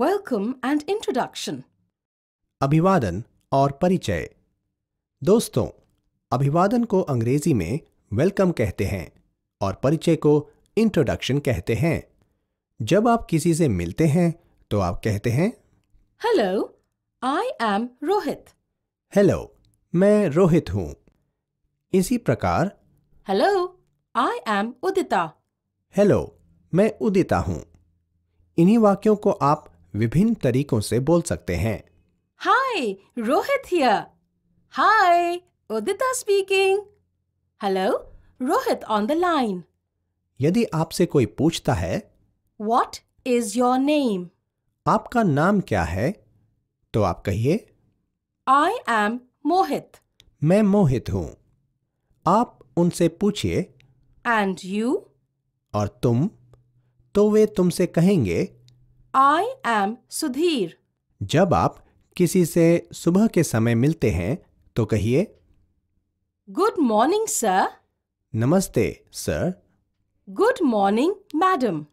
Welcome and introduction अभिवादन और परिचय दोस्तों अभिवादन को अंग्रेजी में वेलकम कहते हैं और परिचय को इंट्रोडक्शन कहते हैं जब आप किसी से मिलते हैं तो आप कहते हैं hello I am Rohit hello मैं रोहित हूँ इसी प्रकार hello I am Udita hello मैं उदिता हूँ इन्हीं वाक्यों को आप विभिन्न तरीकों से बोल सकते हैं hi Rohit hi Udita speaking hello Rohit on the line यदि आपसे कोई पूछता है वॉट इज योर नेम आपका नाम क्या है तो आप कहिए आई एम मोहित मैं मोहित हूं आप उनसे पूछिए एंड यू और तुम तो वे तुमसे कहेंगे आई एम सुधीर जब आप किसी से सुबह के समय मिलते हैं तो कहिए गुड मॉर्निंग सर नमस्ते सर गुड मॉर्निंग मैडम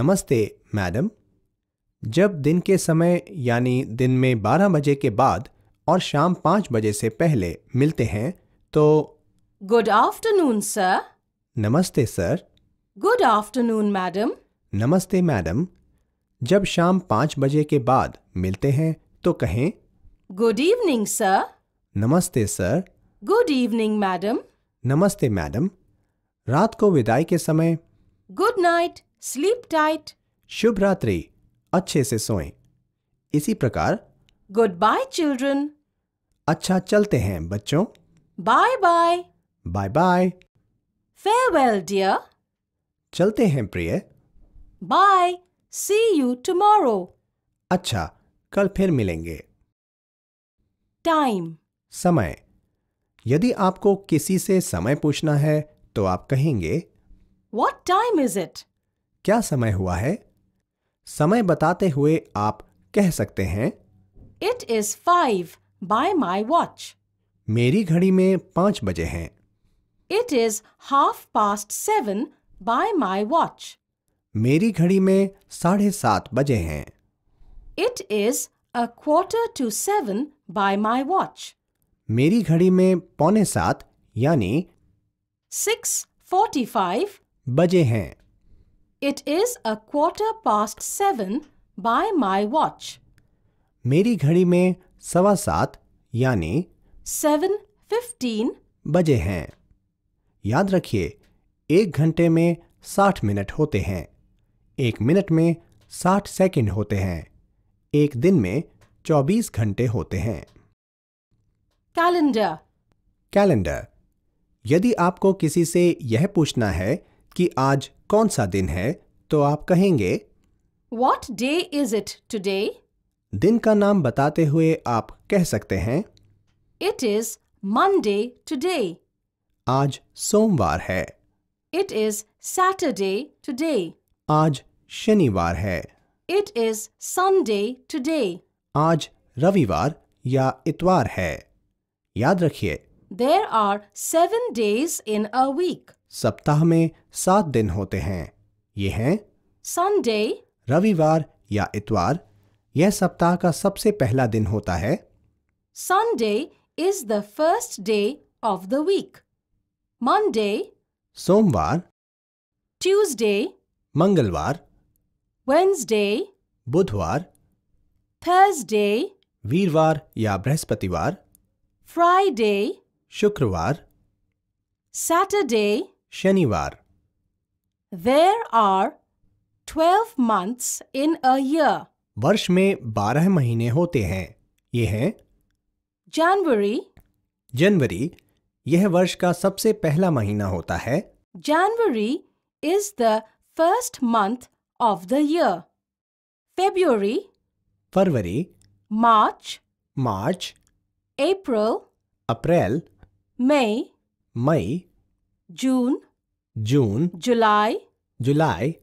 नमस्ते मैडम जब दिन के समय यानी दिन में 12 बजे के बाद और शाम 5 बजे से पहले मिलते हैं तो गुड आफ्टरनून सर नमस्ते सर गुड आफ्टरनून मैडम नमस्ते मैडम जब शाम पाँच बजे के बाद मिलते हैं तो कहें गुड इवनिंग सर नमस्ते सर गुड इवनिंग मैडम नमस्ते मैडम रात को विदाई के समय गुड नाइट स्लीप टाइट शुभ रात्रि अच्छे से सोएं इसी प्रकार गुड बाय चिल्ड्रन अच्छा चलते हैं बच्चों bye bye bye bye farewell dear चलते हैं प्रिय बाय सी यू टुमारो अच्छा कल फिर मिलेंगे टाइम समय यदि आपको किसी से समय पूछना है तो आप कहेंगे वॉट टाइम इज इट क्या समय हुआ है समय बताते हुए आप कह सकते हैं it is five by my watch मेरी घड़ी में पांच बजे हैं it is half past seven by my watch मेरी घड़ी में साढ़े सात बजे हैं it is a quarter to seven by my watch मेरी घड़ी में पौने सात यानी सिक्स फोर्टी फाइव बजे हैं it is a quarter past seven by my watch मेरी घड़ी में सवा सात यानी सेवन फिफ्टीन बजे हैं याद रखिए एक घंटे में साठ मिनट होते हैं एक मिनट में 60 सेकंड होते हैं एक दिन में 24 घंटे होते हैं कैलेंडर कैलेंडर यदि आपको किसी से यह पूछना है कि आज कौन सा दिन है तो आप कहेंगे what day is it today दिन का नाम बताते हुए आप कह सकते हैं इट इज मंडे टूडे आज सोमवार है इट इज सैटरडे टूडे आज शनिवार है इट इज संडे टूडे आज रविवार या इतवार है याद रखिए there are seven days in a week सप्ताह में सात दिन होते हैं ये हैं संडे रविवार या इतवार यह सप्ताह का सबसे पहला दिन होता है Sunday is the first day of the week Monday सोमवार ट्यूसडे मंगलवार वेन्सडे बुधवार थर्सडे वीरवार या बृहस्पतिवार फ्राइडे शुक्रवार सैटरडे शनिवार there are twelve months in a year वर्ष में बारह महीने होते हैं ये हैं जनवरी जनवरी यह वर्ष का सबसे पहला महीना होता है January is the first month of the year. February February March March April April May May June June July July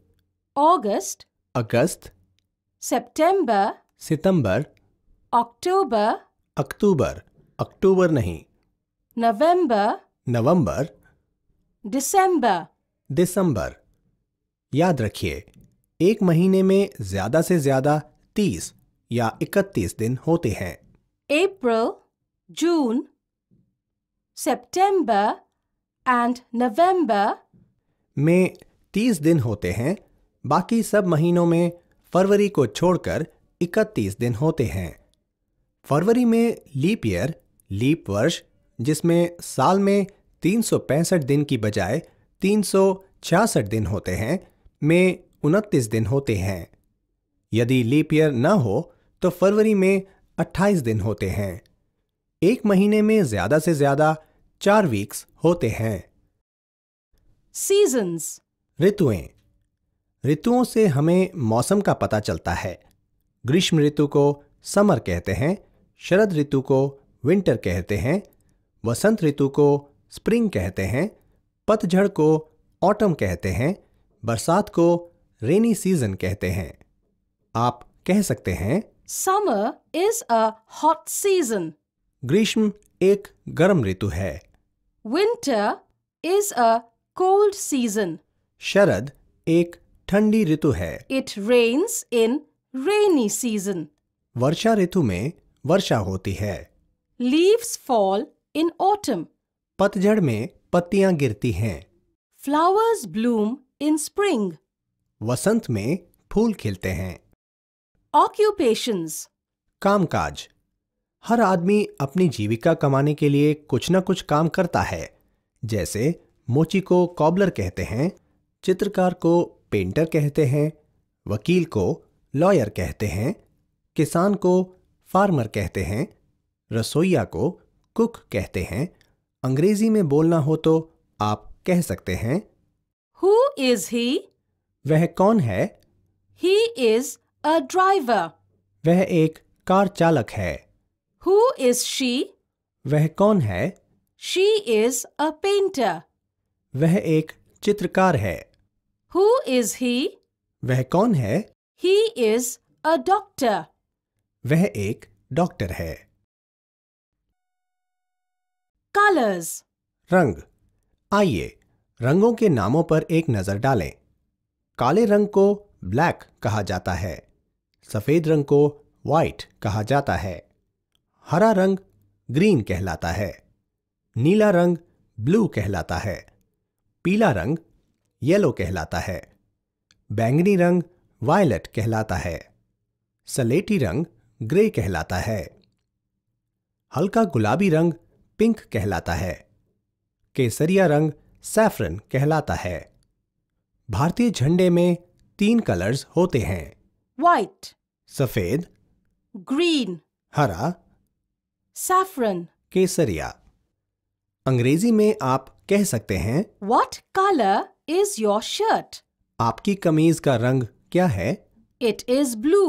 August August September September October October October नहीं November November December December याद रखिए एक महीने में ज्यादा से ज्यादा तीस या इकतीस दिन होते हैं अप्रैल जून सितंबर एंड नवंबर में तीस दिन होते हैं बाकी सब महीनों में फरवरी को छोड़कर इकतीस दिन होते हैं फरवरी में लीप ईयर लीप वर्ष जिसमें साल में तीन दिन की बजाय तीन दिन होते हैं में उनतीस दिन होते हैं यदि लीप ईयर न हो तो फरवरी में 28 दिन होते हैं एक महीने में ज्यादा से ज्यादा चार वीक्स होते हैं सीजन्स ऋतुएं ऋतुओं से हमें मौसम का पता चलता है ग्रीष्म ऋतु को समर कहते हैं शरद ऋतु को विंटर कहते हैं वसंत ऋतु को स्प्रिंग कहते हैं पतझड़ को ऑटम कहते हैं बरसात को रेनी सीजन कहते हैं आप कह सकते हैं summer is a hot season ग्रीष्म एक गर्म ऋतु है winter is a cold season शरद एक ठंडी ऋतु है it rains in rainy season वर्षा ऋतु में वर्षा होती है लीव्स फॉल इन ऑटम पतझड़ में पत्तियां गिरती हैं फ्लावर्स ब्लूम इन स्प्रिंग वसंत में फूल खिलते हैं occupations कामकाज हर आदमी अपनी जीविका कमाने के लिए कुछ ना कुछ काम करता है जैसे मोची को कॉबलर कहते हैं चित्रकार को पेंटर कहते हैं वकील को लॉयर कहते हैं किसान को फार्मर कहते हैं रसोईया को कुक कहते हैं अंग्रेजी में बोलना हो तो आप कह सकते हैं Who is he? वह कौन है? He is a driver. वह एक कार चालक है. Who is she? वह कौन है? She is a painter. वह एक चित्रकार है. Who is he? वह कौन है? He is a doctor. वह एक डॉक्टर है. Colors. रंग आइए रंगों के नामों पर एक नज़र डालें काले रंग को ब्लैक कहा जाता है सफ़ेद रंग को व्हाइट कहा जाता है हरा रंग ग्रीन कहलाता है नीला रंग ब्लू कहलाता है पीला रंग येलो कहलाता है बैंगनी रंग वायलट कहलाता है सलेटी रंग ग्रे कहलाता है हल्का गुलाबी रंग पिंक कहलाता है केसरिया रंग सैफ्रन कहलाता है भारतीय झंडे में तीन कलर्स होते हैं वाइट सफेद ग्रीन हरा सैफ्रन केसरिया अंग्रेजी में आप कह सकते हैं what colour is your shirt आपकी कमीज का रंग क्या है इट इज ब्लू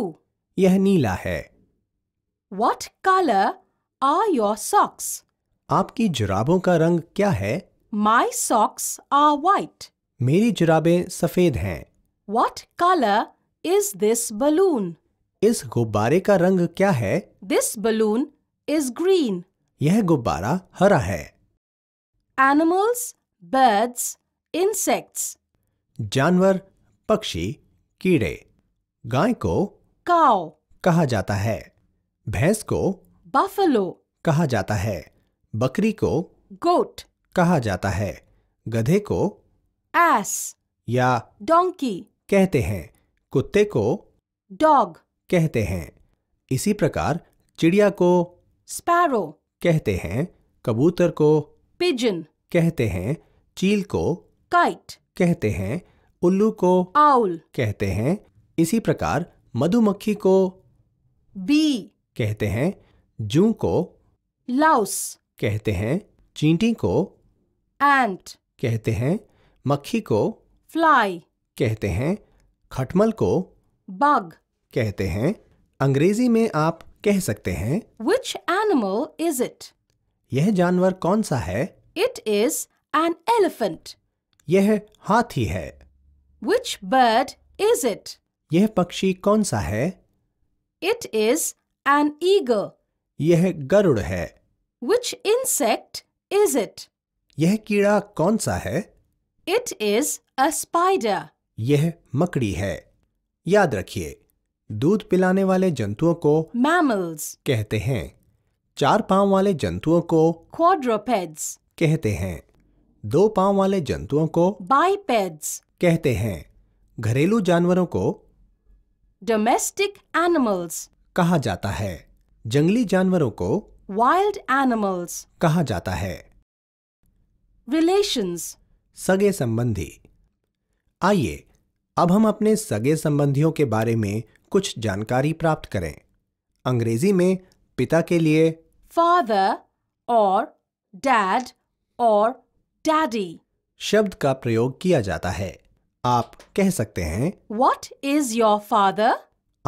यह नीला है what colour are your socks आपकी जुराबों का रंग क्या है My socks are white. मेरी जुराबें सफेद हैं What color is this balloon? इस गुब्बारे का रंग क्या है This balloon is green. यह गुब्बारा हरा है Animals, birds, insects. जानवर पक्षी कीड़े गाय को Cow, कहा जाता है भैंस को buffalo, कहा जाता है बकरी को goat. कहा जाता है गधे को एस या डोंकी कहते हैं कुत्ते को डॉग कहते हैं इसी प्रकार चिड़िया को स्पैरो कहते हैं कबूतर को पिजन कहते हैं चील को काइट कहते हैं उल्लू को आउल कहते हैं इसी प्रकार मधुमक्खी को बी कहते हैं जू को लाउस कहते हैं चींटी को एंट कहते हैं मक्खी को फ्लाई कहते हैं खटमल को बग कहते हैं अंग्रेजी में आप कह सकते हैं विच एनिमल इज इट यह जानवर कौन सा है इट इज एन एलिफेंट यह हाथी है विच बर्ड इज इट यह पक्षी कौन सा है इट इज एन ईगल यह गरुड़ है विच इंसेक्ट इज इट यह कीड़ा कौन सा है इट इज अ स्पाइडर यह मकड़ी है याद रखिए दूध पिलाने वाले जंतुओं को मैमल्स कहते हैं चार पांव वाले जंतुओं को क्वाड्रोपेड्स कहते हैं दो पांव वाले जंतुओं को बाइपेड्स कहते हैं घरेलू जानवरों को डोमेस्टिक एनिमल्स कहा जाता है जंगली जानवरों को वाइल्ड एनिमल्स कहा जाता है रिलेशंस सगे संबंधी आइए अब हम अपने सगे संबंधियों के बारे में कुछ जानकारी प्राप्त करें अंग्रेजी में पिता के लिए फादर और डैड और डैडी शब्द का प्रयोग किया जाता है आप कह सकते हैं वॉट इज योर फादर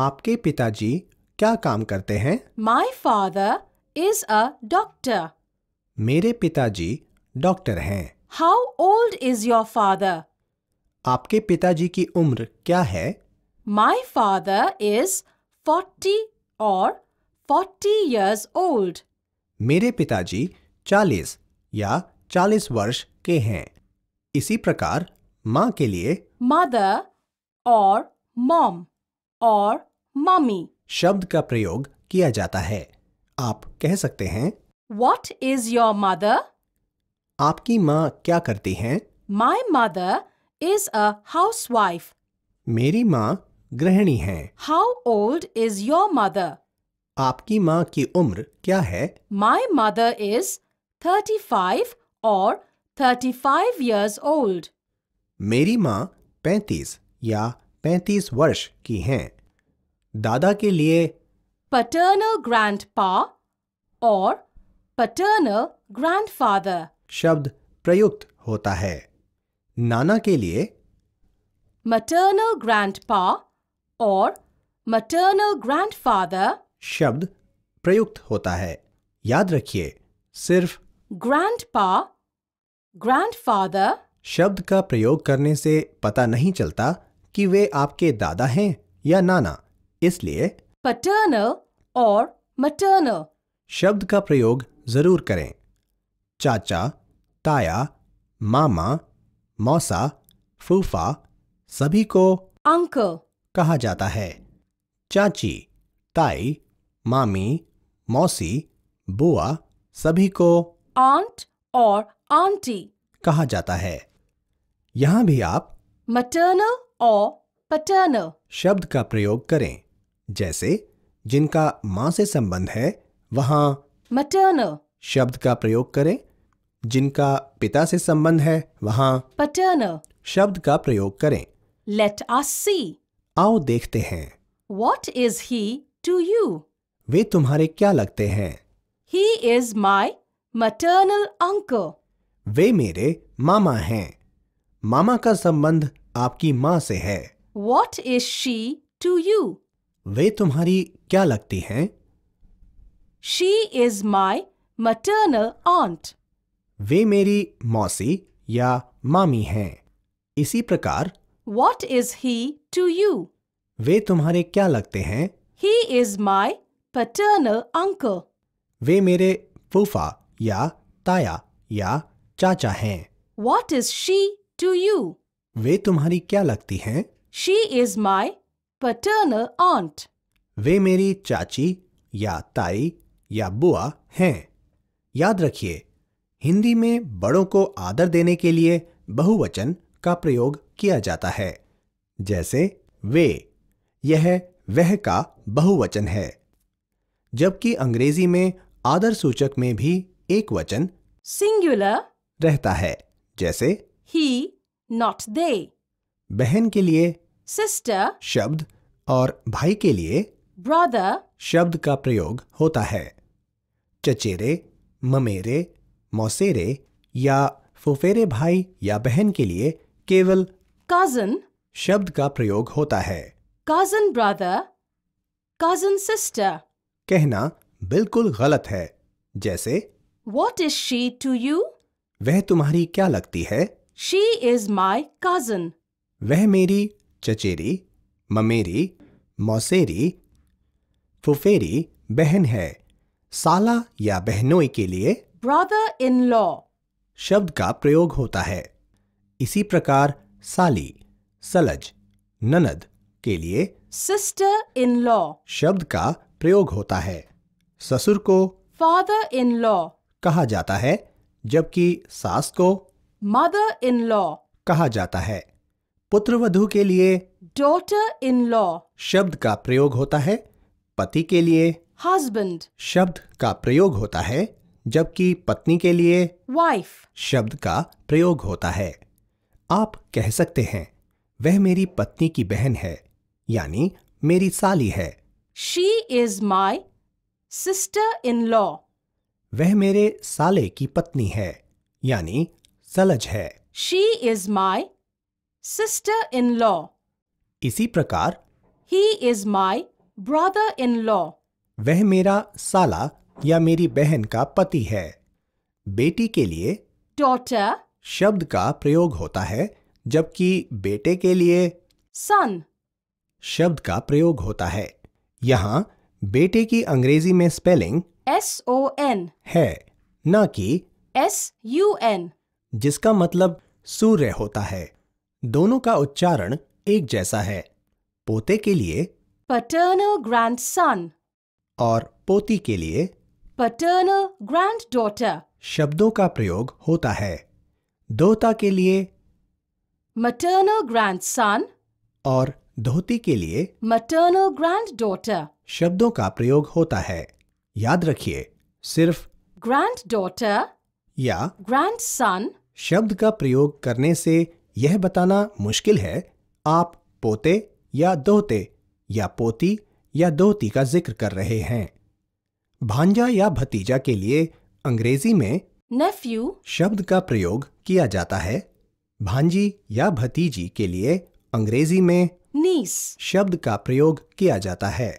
आपके पिताजी क्या काम करते हैं my father is a doctor मेरे पिताजी डॉक्टर हैं how old is your father आपके पिताजी की उम्र क्या है माई फादर इज फोर्टी और फोर्टी ईयर्स ओल्ड मेरे पिताजी चालीस या चालीस वर्ष के हैं इसी प्रकार माँ के लिए मदर और मॉम और मम्मी शब्द का प्रयोग किया जाता है आप कह सकते हैं वॉट इज योर मदर आपकी माँ क्या करती हैं my mother is a housewife मेरी माँ गृहिणी है how old is your mother आपकी माँ की उम्र क्या है my mother is thirty five और थर्टी फाइव ईयर्स ओल्ड मेरी माँ पैंतीस या पैंतीस वर्ष की हैं। दादा के लिए पटर्नल ग्रैंड पा और पटर्नल ग्रैंड फादर शब्द प्रयुक्त होता है नाना के लिए मटर्नल ग्रैंड पा और मटर्नल ग्रैंड फादर शब्द प्रयुक्त होता है याद रखिए सिर्फ ग्रैंड पा ग्रैंड फादर शब्द का प्रयोग करने से पता नहीं चलता कि वे आपके दादा हैं या नाना इसलिए पटर्नल और मटर्नल शब्द का प्रयोग जरूर करें चाचा ताया मामा मौसा फूफा सभी को अंकल कहा जाता है चाची ताई मामी मौसी बुआ सभी को आंट और आंटी कहा जाता है यहाँ भी आप मटर्नल और पटर्नल शब्द का प्रयोग करें जैसे जिनका माँ से संबंध है वहाँ मटर्नल शब्द का प्रयोग करें जिनका पिता से संबंध है वहाँ पटर्नल शब्द का प्रयोग करें लेट आस सी आओ देखते हैं what is he to you वे तुम्हारे क्या लगते हैं he is my maternal uncle वे मेरे मामा हैं मामा का संबंध आपकी माँ से है what is she to you वे तुम्हारी क्या लगती हैं she is my maternal aunt वे मेरी मौसी या मामी हैं इसी प्रकार what is he to you वे तुम्हारे क्या लगते हैं ही इज माई पटर्नल अंक वे मेरे फूफा या ताया या चाचा हैं what is she to you वे तुम्हारी क्या लगती हैं she is my paternal aunt वे मेरी चाची या ताई या बुआ हैं याद रखिए हिंदी में बड़ों को आदर देने के लिए बहुवचन का प्रयोग किया जाता है जैसे वे यह वह का बहुवचन है जबकि अंग्रेजी में आदर सूचक में भी एक वचन सिंगुलर रहता है जैसे ही नॉट दे बहन के लिए सिस्टर शब्द और भाई के लिए ब्रदर शब्द का प्रयोग होता है चचेरे ममेरे मौसेरे या फुफेरे भाई या बहन के लिए केवल काजन शब्द का प्रयोग होता है काजन ब्रदर काजन सिस्टर कहना बिल्कुल गलत है जैसे what is she to you वह तुम्हारी क्या लगती है शी इज माई काजन वह मेरी चचेरी ममेरी मौसेरी फुफेरी बहन है साला या बहनोई के लिए ब्रदर इन लॉ शब्द का प्रयोग होता है इसी प्रकार साली सलज ननद के लिए सिस्टर इन लॉ शब्द का प्रयोग होता है ससुर को फादर इन लॉ कहा जाता है जबकि सास को मदर इन लॉ कहा जाता है पुत्रवधु के लिए डॉटर इन लॉ शब्द का प्रयोग होता है पति के लिए हस्बैंड शब्द का प्रयोग होता है जबकि पत्नी के लिए वाइफ शब्द का प्रयोग होता है आप कह सकते हैं वह मेरी पत्नी की बहन है यानी मेरी साली है she is my sister in law वह मेरे साले की पत्नी है यानी सलज है she is my sister in law इसी प्रकार he is my brother in law वह मेरा साला या मेरी बहन का पति है बेटी के लिए डॉटर शब्द का प्रयोग होता है जबकि बेटे के लिए सन शब्द का प्रयोग होता है यहाँ बेटे की अंग्रेजी में स्पेलिंग एस ओ एन है न कि एस यू एन जिसका मतलब सूर्य होता है दोनों का उच्चारण एक जैसा है पोते के लिए पटर्नो ग्रैंड सन और पोती के लिए ग्रांड डॉटर शब्दों का प्रयोग होता है दोता के लिए ग्रांड सन और धोती के लिए ग्रांड डॉटर शब्दों का प्रयोग होता है याद रखिए सिर्फ डॉटर या सन शब्द का प्रयोग करने से यह बताना मुश्किल है आप पोते या दोते या पोती या दोती का जिक्र कर रहे हैं भांजा या भतीजा के लिए अंग्रेजी में नेफ्यू शब्द का प्रयोग किया जाता है भांजी या भतीजी के लिए अंग्रेजी में नीस शब्द का प्रयोग किया जाता है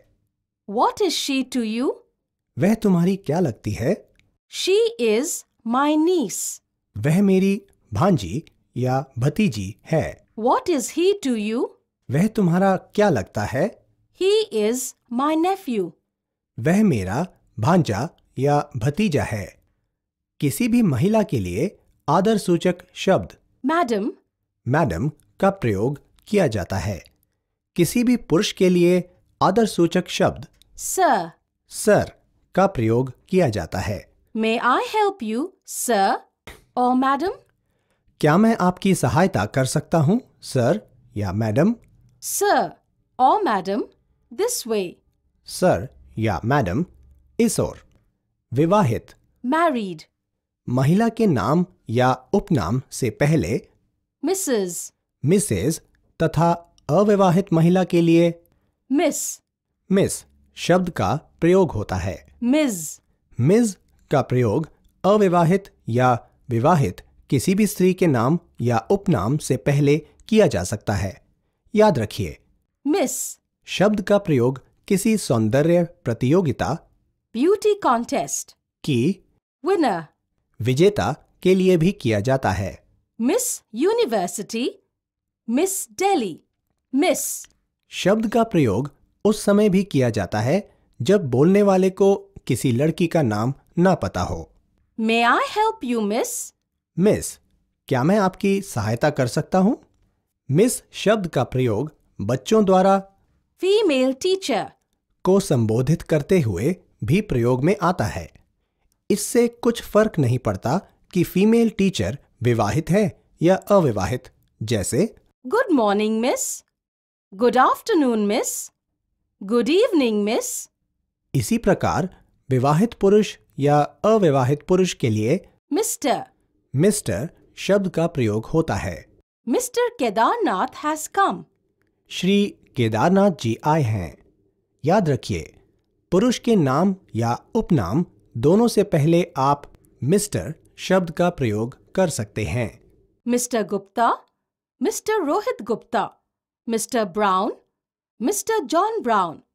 what is she to you वह तुम्हारी क्या लगती है शी इज माई नीस वह मेरी भांजी या भतीजी है what is he to you वह तुम्हारा क्या लगता है ही इज माई नेफ्यू वह मेरा भांजा या भतीजा है किसी भी महिला के लिए आदर सूचक शब्द मैडम मैडम का प्रयोग किया जाता है किसी भी पुरुष के लिए आदर सूचक शब्द सर सर का प्रयोग किया जाता है may I help you sir और मैडम क्या मैं आपकी सहायता कर सकता हूँ सर या मैडम सर और मैडम दिस वे सर या मैडम इस और विवाहित मैरिड महिला के नाम या उपनाम से पहले मिसेज मिसेज तथा अविवाहित महिला के लिए मिस मिस शब्द का प्रयोग होता है मिज मिज का प्रयोग अविवाहित या विवाहित किसी भी स्त्री के नाम या उपनाम से पहले किया जा सकता है याद रखिए मिस शब्द का प्रयोग किसी सौंदर्य प्रतियोगिता ब्यूटी कॉन्टेस्ट की विनर विजेता के लिए भी किया जाता है Miss University Miss Delhi Miss शब्द का प्रयोग उस समय भी किया जाता है जब बोलने वाले को किसी लड़की का नाम ना पता हो may I help you miss miss क्या मैं आपकी सहायता कर सकता हूँ मिस शब्द का प्रयोग बच्चों द्वारा फीमेल टीचर को संबोधित करते हुए भी प्रयोग में आता है इससे कुछ फर्क नहीं पड़ता कि फीमेल टीचर विवाहित है या अविवाहित जैसे good morning miss good afternoon miss good evening miss इसी प्रकार विवाहित पुरुष या अविवाहित पुरुष के लिए मिस्टर मिस्टर शब्द का प्रयोग होता है Mr Kedarnath has come Shri Kedarnath ji आए हैं याद रखिए पुरुष के नाम या उपनाम दोनों से पहले आप मिस्टर शब्द का प्रयोग कर सकते हैं Mr Gupta Mr Rohit Gupta Mr Brown Mr John brown